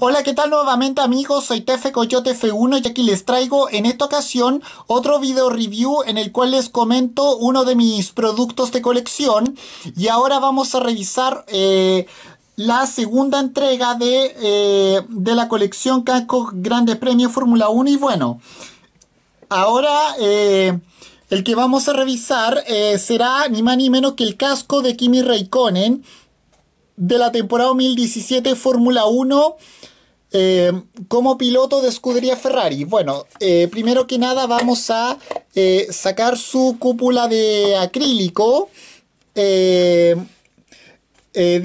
Hola, ¿qué tal nuevamente amigos? Soy Tefe Coyote F1 y aquí les traigo en esta ocasión otro video review en el cual les comento uno de mis productos de colección y ahora vamos a revisar eh, la segunda entrega de, eh, la colección casco Grande Premio Fórmula 1 y bueno, ahora... Eh, el que vamos a revisar será ni más ni menos que el casco de Kimi Raikkonen, de la temporada 2017 Fórmula 1 eh, como piloto de escudería Ferrari. Bueno, eh, primero que nada vamos a eh, sacar su cúpula de acrílico de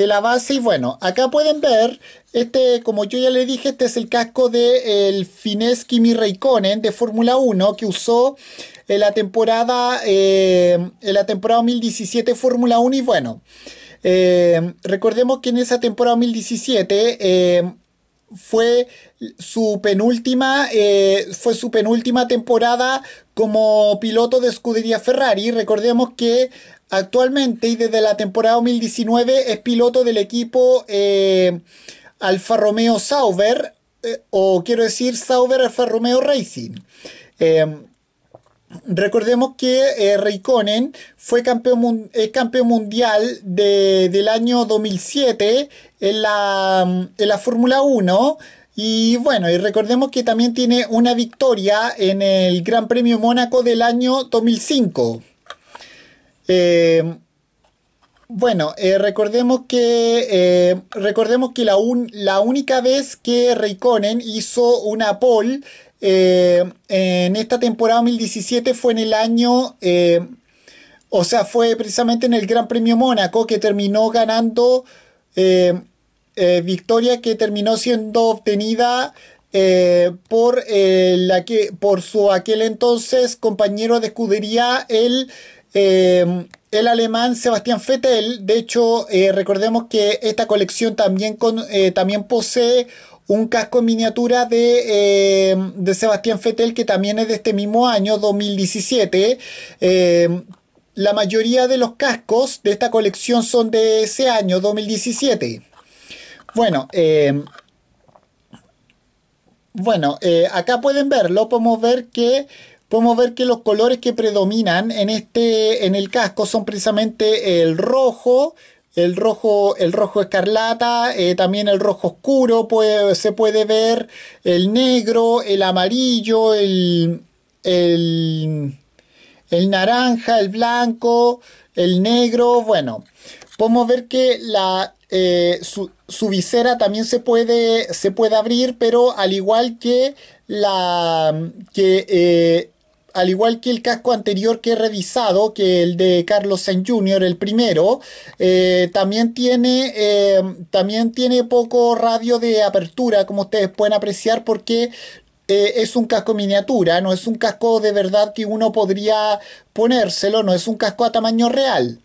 la base y bueno, acá pueden ver, este, como yo ya le dije, este es el casco del el Kimi Raikkonen de Fórmula 1 que usó en la temporada, en la temporada 2017 Fórmula 1 y bueno. Eh, recordemos que en esa temporada 2017 eh, fue su penúltima eh, fue su penúltima temporada como piloto de escudería Ferrari recordemos que actualmente y desde la temporada 2019 es piloto del equipo Alfa Romeo Sauber o quiero decir Sauber Alfa Romeo Racing Recordemos que eh, Reikonen fue campeón, campeón mundial del año 2007 en la, en la Fórmula 1. Y bueno, y recordemos que también tiene una victoria en el Gran Premio Mónaco del año 2005. Eh, bueno, eh, recordemos que eh, recordemos que la, la, única vez que Raikkonen hizo una pole eh, en esta temporada 2017 fue en el año, eh, o sea, fue precisamente en el Gran Premio Mónaco que terminó ganando eh, victoria que terminó siendo obtenida por, la que, por su aquel entonces compañero de escudería, el... alemán Sebastián Vettel, de hecho, recordemos que esta colección también, con, también posee un casco en miniatura de, eh, Sebastián Fetel, que también es de este mismo año, 2017. Eh, la mayoría de los cascos de esta colección son de ese año, 2017. Bueno, eh, bueno acá pueden verlo, podemos ver que podemos ver que los colores que predominan en, este, en el casco son precisamente el rojo, el rojo, el rojo escarlata, eh, también el rojo oscuro, se puede ver el negro, el amarillo, el, el, naranja, el blanco, el negro, bueno. Podemos ver que la, eh, su, visera también se puede, se puede abrir, pero al igual que, la, que eh, al igual que el casco anterior que he revisado, que el de Carlos Sainz Jr., el primero, eh, también, tiene, eh, también tiene poco radio de apertura, como ustedes pueden apreciar, porque eh, es un casco miniatura, no es un casco de verdad que uno podría ponérselo, no es un casco a tamaño real.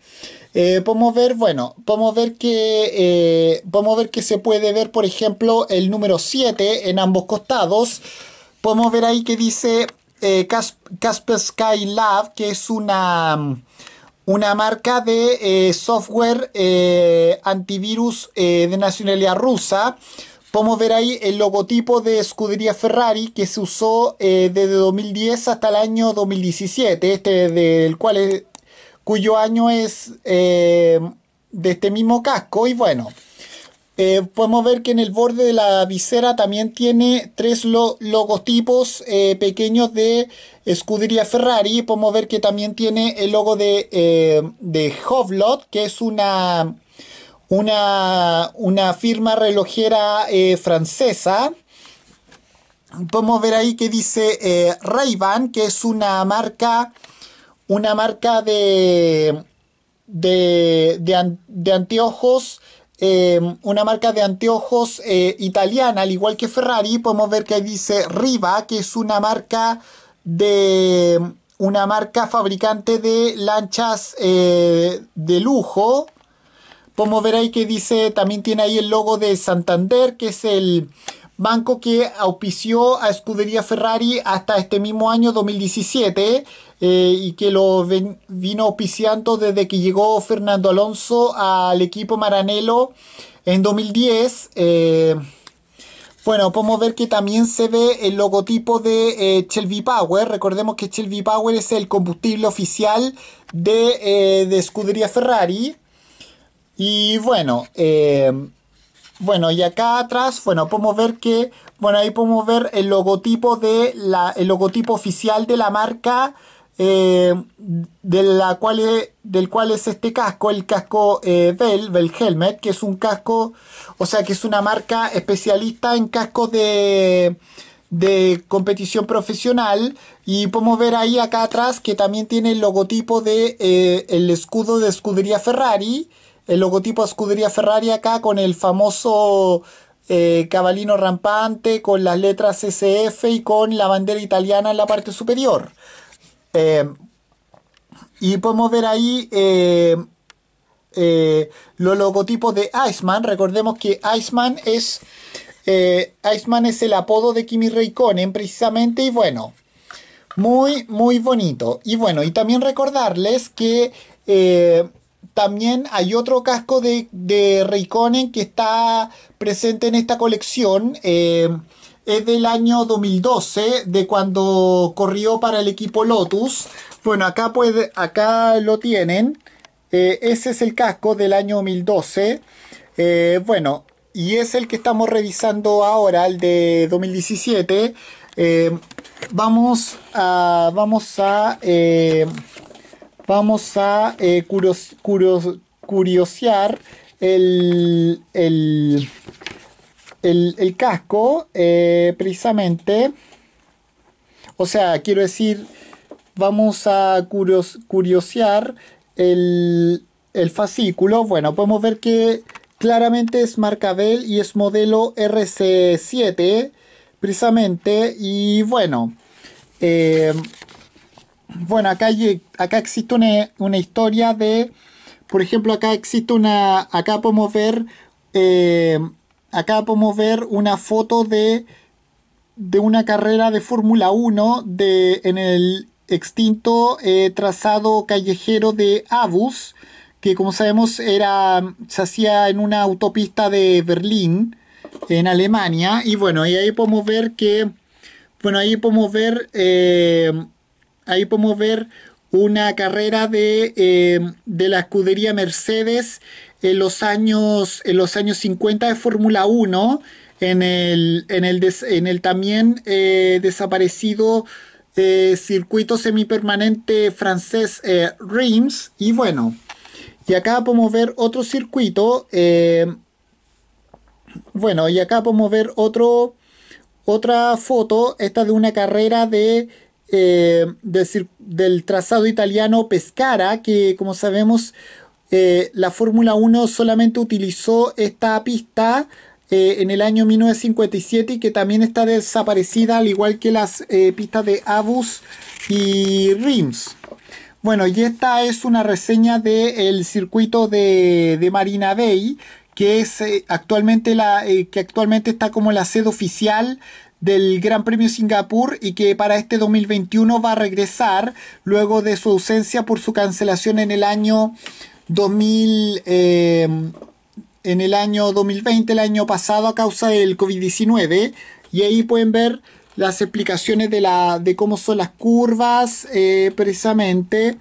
podemos ver, bueno, podemos ver que podemos ver que se puede ver, por ejemplo, el número 7 en ambos costados. Podemos ver ahí que dice eh, Casper Kaspersky Lab, que es una, una marca de eh, software eh, antivirus de nacionalidad rusa. Podemos ver ahí el logotipo de escudería Ferrari que se usó desde 2010 hasta el año 2017, este del cual cuyo año es de este mismo casco y bueno. Eh, podemos ver que en el borde de la visera también tiene tres logotipos eh, pequeños de escudería Ferrari. Podemos ver que también tiene el logo de, eh, de Hovlot, que es una, una, firma relojera francesa. Podemos ver ahí que dice ray que es una marca, una marca de, de, de anteojos eh, una marca de anteojos eh, italiana, al igual que Ferrari, podemos ver que ahí dice Riva, que es una marca de una marca fabricante de lanchas eh, de lujo. Podemos ver ahí que dice, también tiene ahí el logo de Santander, que es el banco que auspició a Escudería Ferrari hasta este mismo año 2017 eh, y que lo vino auspiciando desde que llegó Fernando Alonso al equipo Maranelo en 2010. Eh, bueno, podemos ver que también se ve el logotipo de eh, Power. Recordemos que Shelby Power es el combustible oficial de, eh, de Escudería Ferrari. Y bueno, bueno, y acá atrás, bueno, podemos ver que, bueno, ahí podemos ver el logotipo de la, el logotipo oficial de la marca eh, de la cual del cual es este casco, el casco eh, Bell, Helmet, que es un casco, o sea, que es una marca especialista en cascos de, competición profesional y podemos ver ahí acá atrás que también tiene el logotipo de eh, el escudo de escudería Ferrari el logotipo de escudería Ferrari acá con el famoso cabalino rampante con las letras SF y con la bandera italiana en la parte superior eh, y podemos ver ahí eh, eh, los logotipos de Iceman. Recordemos que Iceman es, Iceman es el apodo de Kimi Raikkonen precisamente y bueno, muy, muy bonito. Y bueno, y también recordarles que también hay otro casco de, de Raikkonen que está presente en esta colección es del año 2012, de cuando corrió para el equipo Lotus. Bueno, acá, acá lo tienen. Eh, ese es el casco del año 2012. Eh, bueno, y es el que estamos revisando ahora, el de 2017. Eh, vamos a... Vamos a... vamos a curiosear el el, casco, eh, precisamente, o sea, quiero decir, vamos a curios, curiosear el, fascículo. Bueno, podemos ver que claramente es marca Bell y es modelo RC7, precisamente. Y bueno, eh, bueno, acá, acá existe una, una, historia de, por ejemplo, acá existe una, acá podemos ver... Eh, Acá podemos ver una foto de, de una carrera de Fórmula 1 de, en el extinto eh, trazado callejero de Abus, que como sabemos era, se hacía en una autopista de Berlín, en Alemania. Y bueno, y ahí podemos ver que, bueno, ahí podemos ver, eh, ahí podemos ver una carrera eh, de, la escudería Mercedes en los años, los años 50 de Fórmula 1, en el, en el, en el también eh, desaparecido eh, circuito semipermanente francés Reims. Y bueno, y acá podemos ver otro circuito. bueno, y acá podemos ver otro, otra foto, esta de una carrera de... Eh, del trazado italiano Pescara, que como sabemos eh, la Fórmula 1 solamente utilizó esta pista eh, en el año 1957 y que también está desaparecida, al igual que las pistas de Abus y Rims. Bueno, y esta es una reseña del circuito de, Marina Bay, que es actualmente la que actualmente está como la sede oficial del Gran Premio Singapur y que para este 2021 va a regresar luego de su ausencia por su cancelación en el año 2000 eh, en el año 2020 el año pasado a causa del COVID-19 y ahí pueden ver las explicaciones de, la, de cómo son las curvas eh, precisamente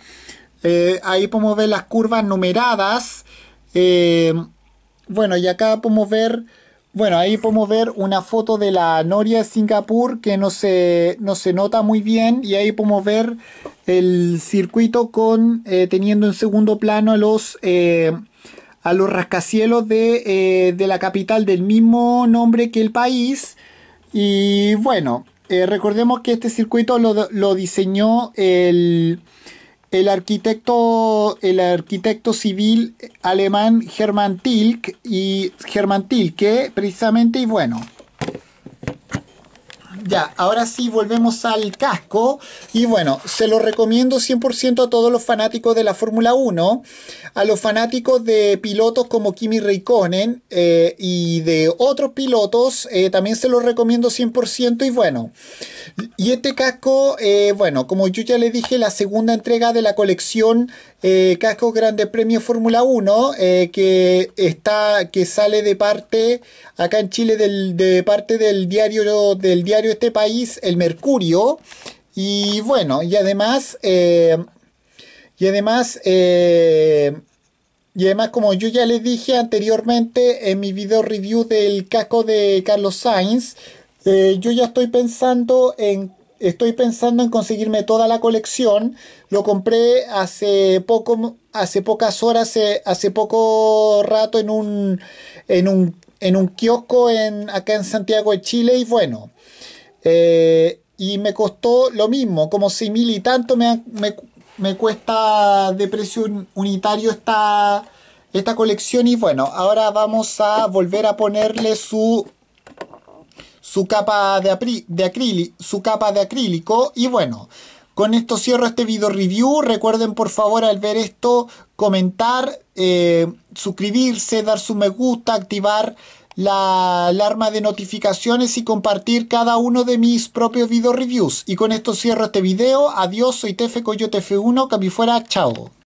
eh, ahí podemos ver las curvas numeradas bueno y acá podemos ver bueno, ahí podemos ver una foto de la noria de Singapur que no se, no se nota muy bien y ahí podemos ver el circuito con eh, teniendo en segundo plano a los, eh, a los rascacielos eh, de, la capital del mismo nombre que el país. Y bueno, recordemos que este circuito lo, lo diseñó el el arquitecto, el arquitecto civil alemán Hermann y Hermann Tilke, precisamente, y bueno, ya, ahora sí volvemos al casco. Y bueno, se lo recomiendo 100% a todos los fanáticos de la Fórmula 1, a los fanáticos de pilotos como Kimi Raikkonen eh, y de otros pilotos, eh, también se lo recomiendo 100%. Y bueno, y este casco, eh, bueno, como yo ya le dije, la segunda entrega de la colección casco Grandes Premios Fórmula 1, que, está, que sale de parte, acá en Chile, del, de parte del diario, del diario este país, el mercurio. Y bueno, y además, eh, y además, eh, y además, como yo ya les dije anteriormente en mi video review del casco de Carlos Sainz, eh, yo ya estoy pensando en estoy pensando en conseguirme toda la colección. Lo compré hace poco, hace pocas horas, hace, hace poco rato en un, en un, en un kiosco en, acá en Santiago de Chile. Y bueno, eh, y me costó lo mismo, como 6 mil y tanto me, me, cuesta de precio unitario esta, esta colección. Y bueno, ahora vamos a volver a ponerle su, su capa de, de acrílico, su capa de acrílico. Y bueno, con esto cierro este video review. Recuerden por favor al ver esto, comentar, eh, suscribirse, dar su me gusta, activar la alarma de notificaciones y compartir cada uno de mis propios video reviews. Y con esto cierro este video. Adiós, soy Tefe Coyote F1, que fuera, chao.